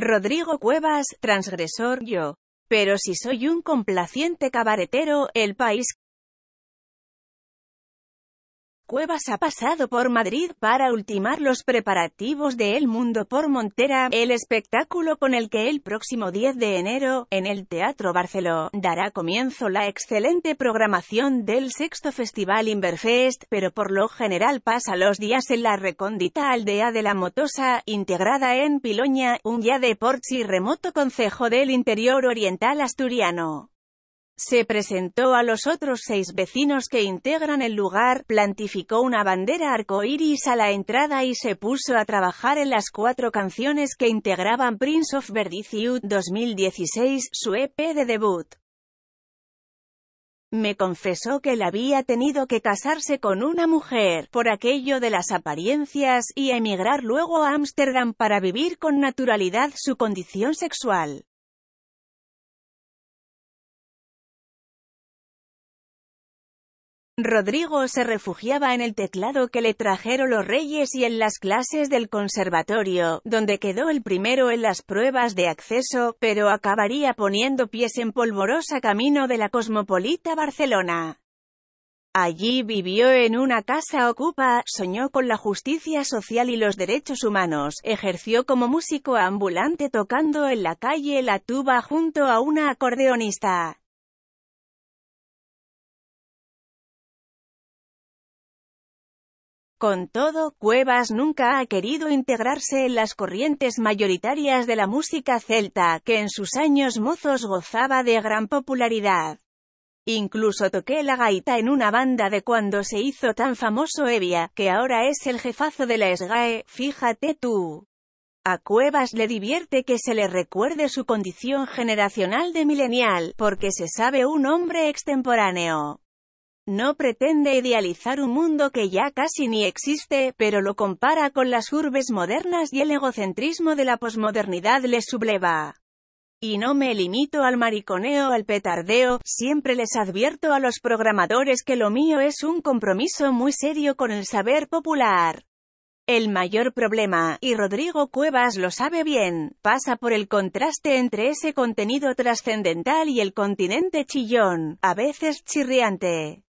Rodrigo Cuevas, transgresor yo. Pero si soy un complaciente cabaretero, el país Cuevas ha pasado por Madrid para ultimar los preparativos de El Mundo por Montera, el espectáculo con el que el próximo 10 de enero, en el Teatro Barceló, dará comienzo la excelente programación del sexto Festival Inverfest, pero por lo general pasa los días en la recóndita aldea de La Motosa, integrada en Piloña, un ya de y remoto concejo del interior oriental asturiano. Se presentó a los otros seis vecinos que integran el lugar, plantificó una bandera arcoíris a la entrada y se puso a trabajar en las cuatro canciones que integraban Prince of Verdiciut 2016, su EP de debut. Me confesó que él había tenido que casarse con una mujer, por aquello de las apariencias, y emigrar luego a Ámsterdam para vivir con naturalidad su condición sexual. Rodrigo se refugiaba en el teclado que le trajeron los reyes y en las clases del conservatorio, donde quedó el primero en las pruebas de acceso, pero acabaría poniendo pies en polvorosa camino de la cosmopolita Barcelona. Allí vivió en una casa ocupa, soñó con la justicia social y los derechos humanos, ejerció como músico ambulante tocando en la calle la tuba junto a una acordeonista. Con todo, Cuevas nunca ha querido integrarse en las corrientes mayoritarias de la música celta, que en sus años mozos gozaba de gran popularidad. Incluso toqué la gaita en una banda de cuando se hizo tan famoso Evia, que ahora es el jefazo de la SGAE, fíjate tú. A Cuevas le divierte que se le recuerde su condición generacional de milenial, porque se sabe un hombre extemporáneo. No pretende idealizar un mundo que ya casi ni existe, pero lo compara con las urbes modernas y el egocentrismo de la posmodernidad les subleva. Y no me limito al mariconeo, al petardeo, siempre les advierto a los programadores que lo mío es un compromiso muy serio con el saber popular. El mayor problema, y Rodrigo Cuevas lo sabe bien, pasa por el contraste entre ese contenido trascendental y el continente chillón, a veces chirriante.